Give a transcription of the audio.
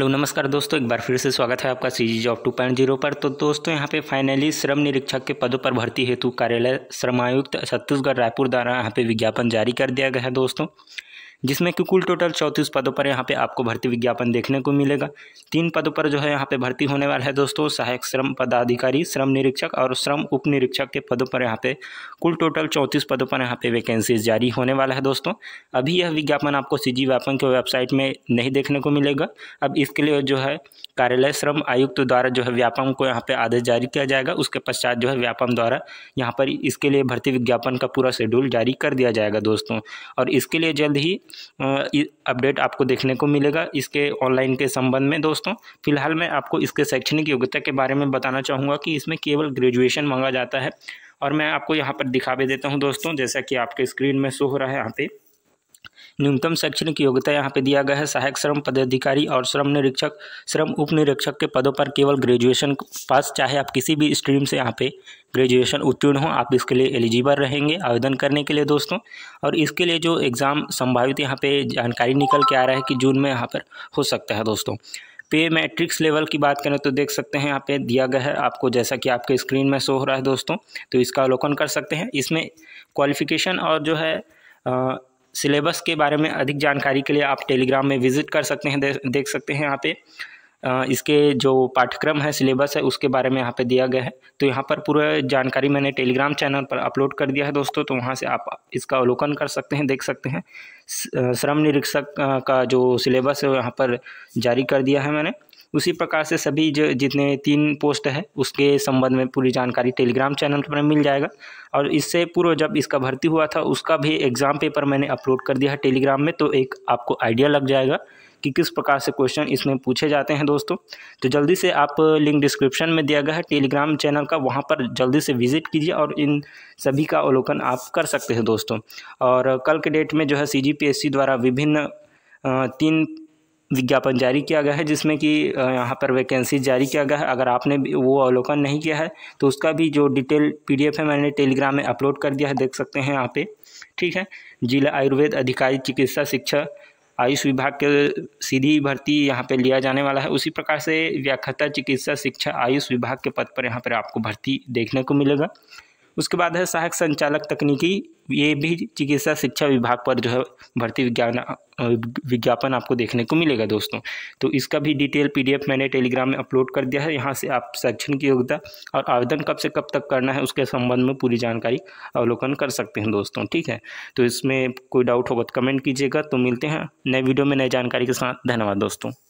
hello नमस्कार दोस्तों एक बार फिर से स्वागत है आपका C G job two point zero पर तो दोस्तों यहाँ पे फाइनली श्रम निरीक्षक के पदों पर भर्ती हेतु कार्यालय श्रमायुक्त छत्तीसगढ़ रायपुर द्वारा यहाँ पे विज्ञापन जारी कर दिया गया है दोस्तों जिसमें कि कुल टोटल चौंतीस पदों पर यहाँ पे आपको भर्ती विज्ञापन देखने को मिलेगा तीन पदों पर जो है यहाँ पे भर्ती होने वाला है दोस्तों सहायक श्रम पदाधिकारी श्रम निरीक्षक और श्रम उप निरीक्षक के पदों पर यहाँ पे कुल टोटल चौंतीस पदों पर यहाँ पे वैकेंसीज जारी होने वाला है दोस्तों अभी यह विज्ञापन आपको सी जी व्यापन के वेबसाइट में नहीं देखने को मिलेगा अब इसके लिए जो है कार्यालय श्रम आयुक्त द्वारा जो है व्यापम को यहाँ पे आदेश जारी किया जाएगा उसके पश्चात जो है व्यापम द्वारा यहाँ पर इसके लिए भर्ती विज्ञापन का पूरा शेड्यूल जारी कर दिया जाएगा दोस्तों और इसके लिए जल्द ही अपडेट आपको देखने को मिलेगा इसके ऑनलाइन के संबंध में दोस्तों फिलहाल मैं आपको इसके शैक्षणिक योग्यता के बारे में बताना चाहूँगा कि इसमें केवल ग्रेजुएशन मांगा जाता है और मैं आपको यहाँ पर दिखा भी देता हूँ दोस्तों जैसा कि आपके स्क्रीन में शो हो रहा है यहाँ पे न्यूनतम शैक्षणिक योग्यता यहाँ पे दिया गया है सहायक श्रम पदाधिकारी और श्रम निरीक्षक श्रम उप निरीक्षक के पदों पर केवल ग्रेजुएशन पास चाहे आप किसी भी स्ट्रीम से यहाँ पे ग्रेजुएशन उत्तीर्ण हो आप इसके लिए एलिजिबल रहेंगे आवेदन करने के लिए दोस्तों और इसके लिए जो एग्ज़ाम संभावित यहाँ पर जानकारी निकल के आ रहा है कि जून में यहाँ पर हो सकता है दोस्तों पे मैट्रिक्स लेवल की बात करें तो देख सकते हैं यहाँ पे दिया गया है आपको जैसा कि आपके स्क्रीन में शो हो रहा है दोस्तों तो इसका अवलोकन कर सकते हैं इसमें क्वालिफिकेशन और जो है सिलेबस के बारे में अधिक जानकारी के लिए आप टेलीग्राम में विज़िट कर सकते हैं दे, देख सकते हैं यहाँ पे इसके जो पाठ्यक्रम है सिलेबस है उसके बारे में यहाँ पे दिया गया है तो यहाँ पर पूरा जानकारी मैंने टेलीग्राम चैनल पर अपलोड कर दिया है दोस्तों तो वहाँ से आप इसका अवलोकन कर सकते हैं देख सकते हैं श्रम निरीक्षक का जो सिलेबस है यहाँ पर जारी कर दिया है मैंने उसी प्रकार से सभी जो जितने तीन पोस्ट है उसके संबंध में पूरी जानकारी टेलीग्राम चैनल पर मिल जाएगा और इससे पूर्व जब इसका भर्ती हुआ था उसका भी एग्ज़ाम पेपर मैंने अपलोड कर दिया है टेलीग्राम में तो एक आपको आइडिया लग जाएगा कि किस प्रकार से क्वेश्चन इसमें पूछे जाते हैं दोस्तों तो जल्दी से आप लिंक डिस्क्रिप्शन में दिया गया है टेलीग्राम चैनल का वहाँ पर जल्दी से विजिट कीजिए और इन सभी का अवलोकन आप कर सकते हैं दोस्तों और कल के डेट में जो है सी द्वारा विभिन्न तीन विज्ञापन जारी किया गया है जिसमें कि यहाँ पर वैकेंसी जारी किया गया है अगर आपने वो अवलोकन नहीं किया है तो उसका भी जो डिटेल पीडीएफ है मैंने टेलीग्राम में अपलोड कर दिया है देख सकते हैं यहाँ पे ठीक है जिला आयुर्वेद अधिकारी चिकित्सा शिक्षा आयुष विभाग के सीधी भर्ती यहाँ पे लिया जाने वाला है उसी प्रकार से व्याख्याता चिकित्सा शिक्षा आयुष विभाग के पद पर यहाँ पर आपको भर्ती देखने को मिलेगा उसके बाद है सहायक संचालक तकनीकी ये भी चिकित्सा शिक्षा विभाग पर जो है भर्ती विज्ञान विज्ञापन आपको देखने को मिलेगा दोस्तों तो इसका भी डिटेल पीडीएफ मैंने टेलीग्राम में अपलोड कर दिया है यहाँ से आप शैक्षणिक योग्यता और आवेदन कब से कब तक करना है उसके संबंध में पूरी जानकारी अवलोकन कर सकते हैं दोस्तों ठीक है तो इसमें कोई डाउट होगा तो कमेंट कीजिएगा तो मिलते हैं नए वीडियो में नए जानकारी के साथ धन्यवाद दोस्तों